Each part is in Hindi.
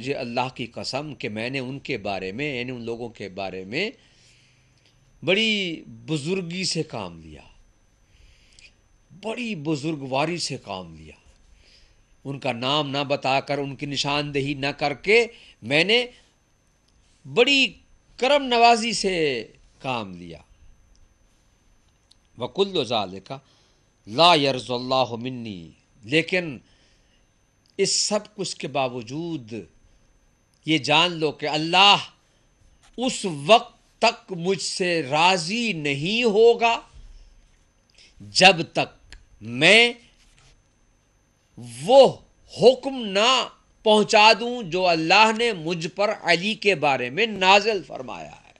मुझे अल्लाह की कसम कि मैंने उनके बारे में यानी उन लोगों के बारे में बड़ी बुज़ुर्गी से काम लिया बड़ी बुज़ुर्गवारी से काम लिया उनका नाम ना बताकर उनकी निशानदेही ना करके मैंने बड़ी करम नवाजी से काम लिया वकुल्ल का ला यर्ज़ल्ला मिन्नी लेकिन इस सब कुछ के बावजूद ये जान लो कि अल्लाह उस वक्त तक मुझसे राज़ी नहीं होगा जब तक मैं वो हुक्म ना पहुंचा दूं जो अल्लाह ने मुझ पर अली के बारे में नाजल फरमाया है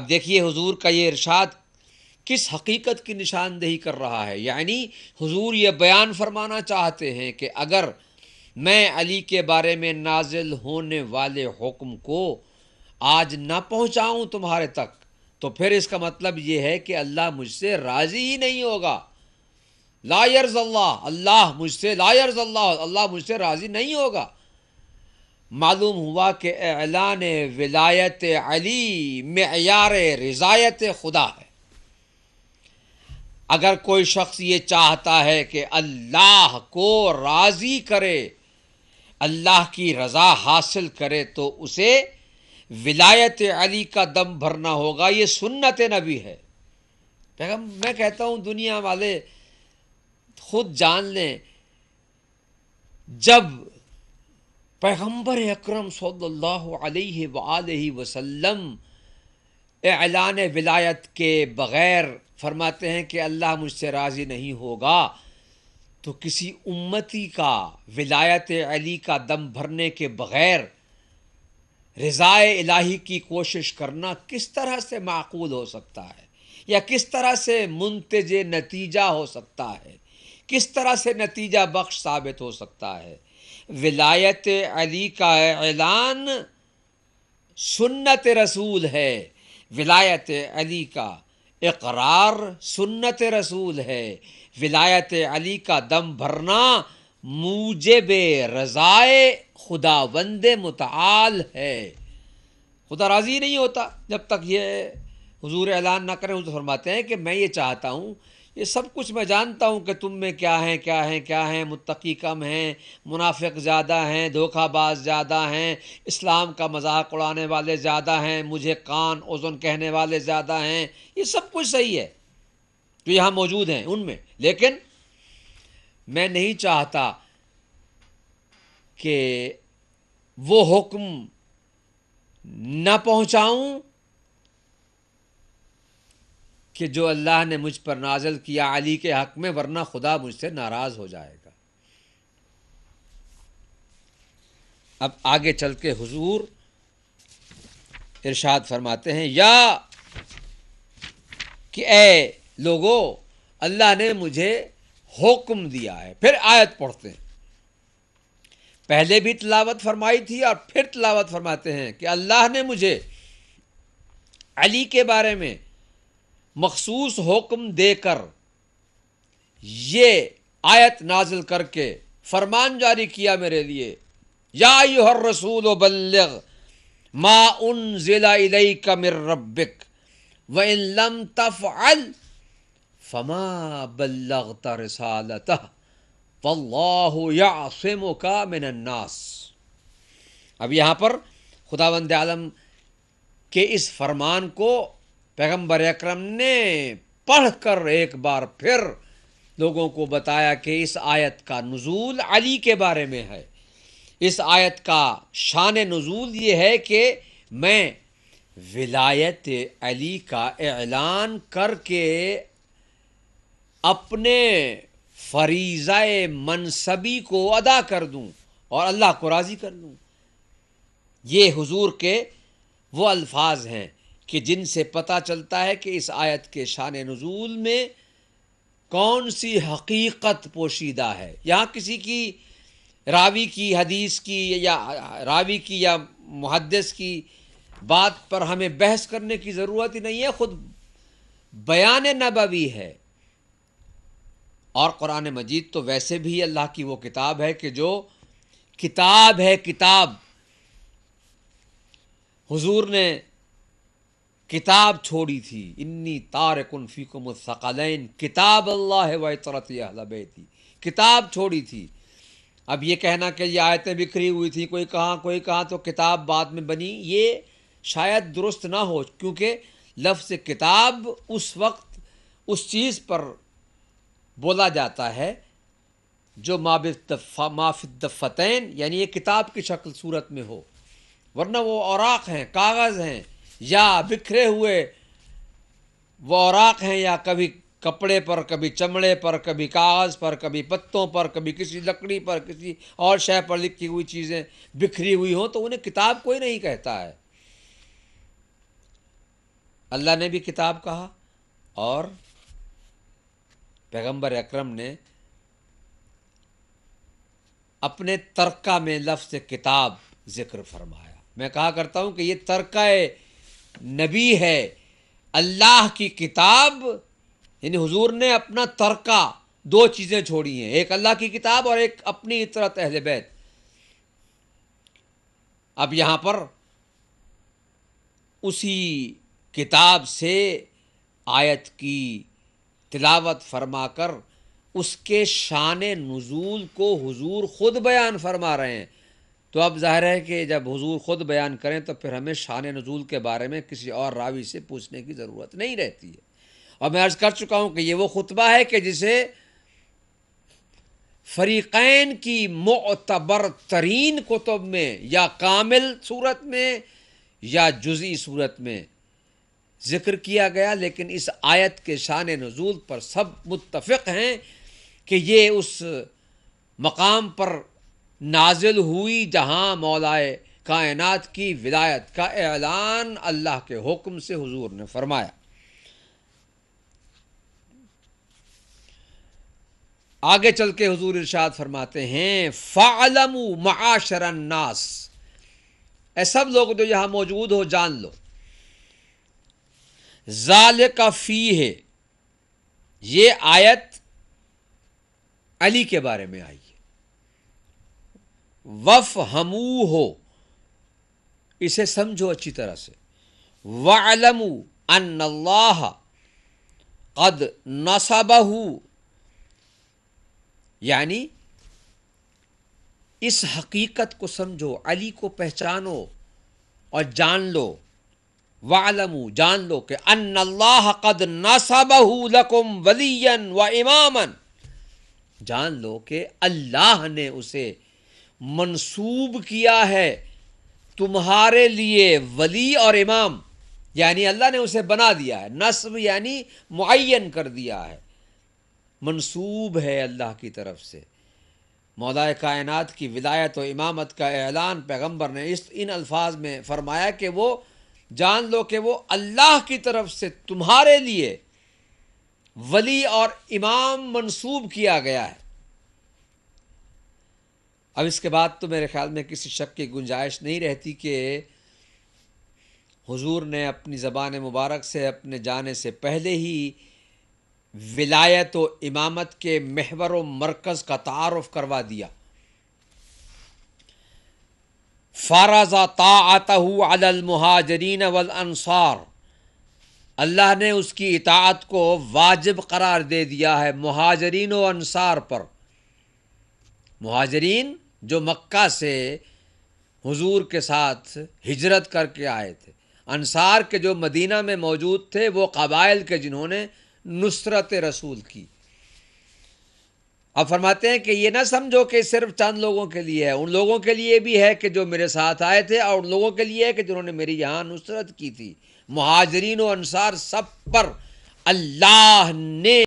अब देखिए हुजूर का ये इरशाद किस हकीकत की निशानदेही कर रहा है यानी हुजूर ये बयान फरमाना चाहते हैं कि अगर मैं अली के बारे में नाजिल होने वाले हुक्म को आज ना पहुँचाऊँ तुम्हारे तक तो फिर इसका मतलब ये है कि अल्लाह मुझसे राज़ी ही नहीं होगा लायर्ज अल्लाह अल्लाह मुझसे लायर्ज अल्लाह अल्लाह मुझसे राज़ी नहीं होगा मालूम हुआ कि ऐलान विलायत अली मैार रज़ायत खुदा है अगर कोई शख्स ये चाहता है कि अल्लाह को राज़ी करे अल्लाह की रज़ा हासिल करे तो उसे विलायत अली का दम भरना होगा ये सुन्नत नबी है पैगम मैं कहता हूँ दुनिया वाले खुद जान लें जब पैगम्बर अक्रम वसल्लम एलान विलायत के बग़ैर फरमाते हैं कि अल्लाह मुझसे राज़ी नहीं होगा तो किसी उम्मती का विलायत अली का दम भरने के बग़ैर रज़ाए इलाही की कोशिश करना किस तरह से माकूल हो सकता है या किस तरह से मुंतज नतीजा हो सकता है किस तरह से नतीजा बख्श साबित हो सकता है विलायत अली का ऐलान सुन्नत रसूल है विलायत अली का इकरार सुन्नत रसूल है विलायत अली का दम भरना मूजब रज़ाए खुदा वंद मताल है खुदा राज़ी नहीं होता जब तक ये हुजूर ऐलान ना करें तो फरमाते हैं कि मैं ये चाहता हूँ ये सब कुछ मैं जानता हूँ कि तुम में क्या है क्या है क्या है मुतकी कम हैं मुनाफिक ज़्यादा हैं धोखाबाज ज़्यादा हैं इस्लाम का मजाक उड़ाने वाले ज़्यादा हैं मुझे कान ओजन कहने वाले ज़्यादा हैं ये सब कुछ सही है जो तो यहाँ मौजूद हैं उनमें लेकिन मैं नहीं चाहता कि वो हुक्म न पहुँचाऊँ कि जो अल्लाह ने मुझ पर नाजल किया अली के हक में वरना खुदा मुझसे नाराज़ हो जाएगा अब आगे चल के हजूर इरशाद फरमाते हैं या कि ए लोगो अल्लाह ने मुझे हुक्म दिया है फिर आयत पढ़ते हैं पहले भी तलावत फरमाई थी और फिर तलावत फरमाते हैं कि अल्लाह ने मुझे अली के बारे में मखसूस हुक्म देकर ये आयत नाजिल करके फरमान जारी किया मेरे लिए या हर रसूल बल्लग मा उन जिला का मिर रबिक व लम तफ़ल फमा बल्लगता रसालत वल्लासम का मिनन्नास अब यहां पर खुदावंद आलम के इस फरमान को पैगंबर अक्रम ने पढ़कर एक बार फिर लोगों को बताया कि इस आयत का नज़ूल अली के बारे में है इस आयत का शान नज़ूल ये है कि मैं विलायत अली का ऐलान करके अपने फरीज़ा मनसबी को अदा कर दूं और अल्लाह को राज़ी कर लूँ ये हुजूर के वो अल्फाज हैं कि जिनसे पता चलता है कि इस आयत के शान नज़ूल में कौन सी हकीकत पोशीदा है यहाँ किसी की रावी की हदीस की या रावी की या मुहदस की बात पर हमें बहस करने की ज़रूरत ही नहीं है ख़ुद बयान नबवी है और क़ुरान मजीद तो वैसे भी अल्लाह की वो किताब है कि जो किताब है किताब हुजूर ने किताब छोड़ी थी इन्नी तार फ़ीकुम सकलैन किताब अल्लाह व तरत थी किताब छोड़ी थी अब ये कहना कि ये आयतें बिखरी हुई थी कोई कहाँ कोई कहाँ तो किताब बाद में बनी ये शायद दुरुस्त ना हो क्योंकि लफ्ज़ किताब उस वक्त उस चीज़ पर बोला जाता है जो माफ़ दफ़तैन यानी ये किताब की शक्ल सूरत में हो वरना वो औराक हैं कागज़ हैं या बिखरे हुए वौराक हैं या कभी कपड़े पर कभी चमड़े पर कभी कागज़ पर कभी पत्तों पर कभी किसी लकड़ी पर किसी और शय पर लिखी हुई चीज़ें बिखरी हुई हों तो उन्हें किताब कोई नहीं कहता है अल्लाह ने भी किताब कहा और पैगंबर अकरम ने अपने तर्का में लफ्ज़ किताब ज़िक्र फरमाया मैं कहा करता हूँ कि ये तर्का नबी है अल्लाह की किताब यानी हुजूर ने अपना तरका दो चीज़ें छोड़ी हैं एक अल्लाह की किताब और एक अपनी इतरत अहल बैत अब यहाँ पर उसी किताब से आयत की तिलावत फरमाकर उसके शान नज़ूल को हुजूर ख़ुद बयान फरमा रहे हैं तो अब ज़ाहिर है कि जब हुजूर ख़ुद बयान करें तो फिर हमें शान नजूल के बारे में किसी और रावी से पूछने की ज़रूरत नहीं रहती है और मैं अर्ज़ कर चुका हूँ कि ये वो खुतबा है कि जिसे फरीक़ैन की मतबर तरीन कुतब में या कामिल सूरत में या जुजी सूरत में ज़िक्र किया गया लेकिन इस आयत के शान नजूल पर सब मुतफ़ हैं कि ये उस मकाम पर नाजिल हुई जहाँ मौलाए कायनात की विलायत का ऐलान अल्लाह के हुक्म से हुजूर ने फरमाया आगे चल के हजूर इर्शाद फरमाते हैं फ़ालम माशरन्नास ए सब लोग जो यहाँ मौजूद हो जान लो ज़ाल का फ़ी है ये आयत अली के बारे में आई वफ हमू हो इसे समझो अच्छी तरह से वालमू अन्ल्लाह कद नसबहू यानी इस हकीकत को समझो अली को पहचानो और जान लो वालमू जान लो कि अन्ल्लाह कद नसबहू लकुम वलियन व इमामन जान लो कि अल्लाह ने उसे मंसूब किया है तुम्हारे लिए वली और इमाम यानी अल्लाह ने उसे बना दिया है नस्ब यानी मुन कर दिया है मंसूब है अल्लाह की तरफ से मौदा कायन की विदायत और इमामत का ऐलान पैगम्बर ने इस इन अल्फाज में फरमाया कि वो जान लो कि वो अल्लाह की तरफ से तुम्हारे लिए वली और इमाम मनसूब किया गया है अब इसके बाद तो मेरे ख्याल में किसी शक की गुंजाइश नहीं रहती कि हुजूर ने अपनी ज़बान मुबारक से अपने जाने से पहले ही विलायत व इमामत के महवर व मरकज़ का तारफ़ करवा दिया फाराजा तातहलमहाजरीन अनसार अल्लाह ने उसकी इतात को वाजिब करार दे दिया है महाजरीन व अनसार पर महाजरीन जो मक्का से हुजूर के साथ हिजरत करके आए थे अनसार के जो मदीना में मौजूद थे वो कबाइल के जिन्होंने नुसरत रसूल की अब फरमाते हैं कि ये ना समझो कि सिर्फ चंद लोगों के लिए है उन लोगों के लिए भी है कि जो मेरे साथ आए थे और उन लोगों के लिए है कि जिन्होंने मेरी यहाँ नुसरत की थी महाजरीन व अनसार सब पर अल्लाह ने